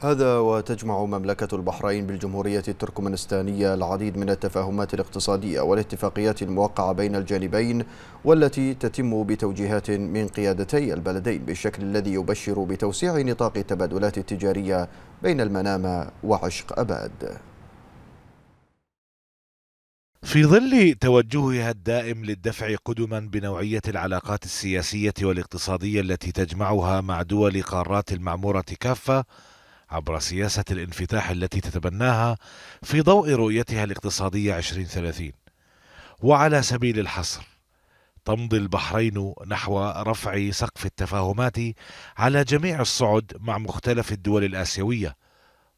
هذا وتجمع مملكة البحرين بالجمهورية التركمانستانية العديد من التفاهمات الاقتصادية والاتفاقيات الموقعة بين الجانبين والتي تتم بتوجيهات من قيادتي البلدين بالشكل الذي يبشر بتوسيع نطاق التبادلات التجارية بين المنامة وعشق أباد في ظل توجهها الدائم للدفع قدما بنوعيه العلاقات السياسيه والاقتصاديه التي تجمعها مع دول قارات المعموره كافه عبر سياسة الانفتاح التي تتبناها في ضوء رؤيتها الاقتصادية 2030 وعلى سبيل الحصر تمضي البحرين نحو رفع سقف التفاهمات على جميع الصعد مع مختلف الدول الآسيوية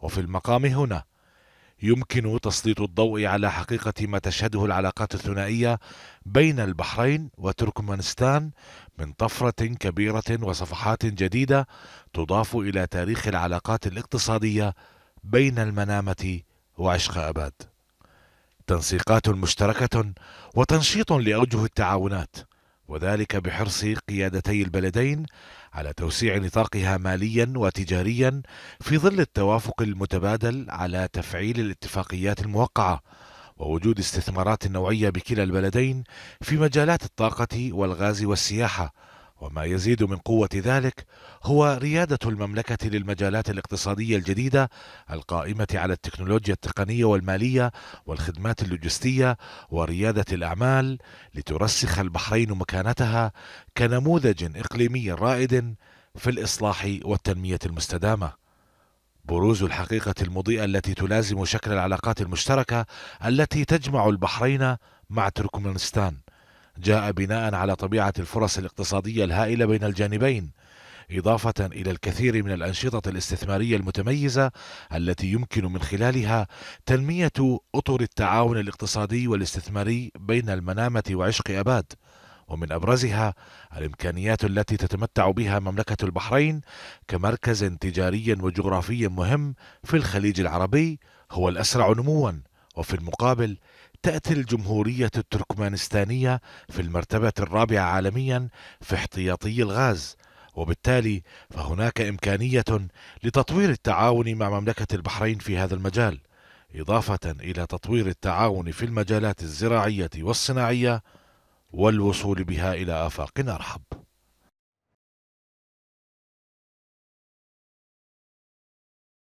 وفي المقام هنا يمكن تسليط الضوء على حقيقة ما تشهده العلاقات الثنائية بين البحرين وتركمانستان من طفرة كبيرة وصفحات جديدة تضاف إلى تاريخ العلاقات الاقتصادية بين المنامة وعشق أباد. تنسيقات مشتركة وتنشيط لأوجه التعاونات. وذلك بحرص قيادتي البلدين على توسيع نطاقها ماليا وتجاريا في ظل التوافق المتبادل على تفعيل الاتفاقيات الموقعه ووجود استثمارات نوعيه بكلا البلدين في مجالات الطاقه والغاز والسياحه وما يزيد من قوة ذلك هو ريادة المملكة للمجالات الاقتصادية الجديدة القائمة على التكنولوجيا التقنية والمالية والخدمات اللوجستية وريادة الأعمال لترسخ البحرين مكانتها كنموذج إقليمي رائد في الإصلاح والتنمية المستدامة. بروز الحقيقة المضيئة التي تلازم شكل العلاقات المشتركة التي تجمع البحرين مع تركمانستان جاء بناء على طبيعة الفرص الاقتصادية الهائلة بين الجانبين إضافة إلى الكثير من الأنشطة الاستثمارية المتميزة التي يمكن من خلالها تنمية أطر التعاون الاقتصادي والاستثماري بين المنامة وعشق أباد ومن أبرزها الإمكانيات التي تتمتع بها مملكة البحرين كمركز تجاري وجغرافي مهم في الخليج العربي هو الأسرع نمواً وفي المقابل تأتي الجمهورية التركمانستانية في المرتبة الرابعة عالميا في احتياطي الغاز وبالتالي فهناك إمكانية لتطوير التعاون مع مملكة البحرين في هذا المجال إضافة إلى تطوير التعاون في المجالات الزراعية والصناعية والوصول بها إلى آفاق أرحب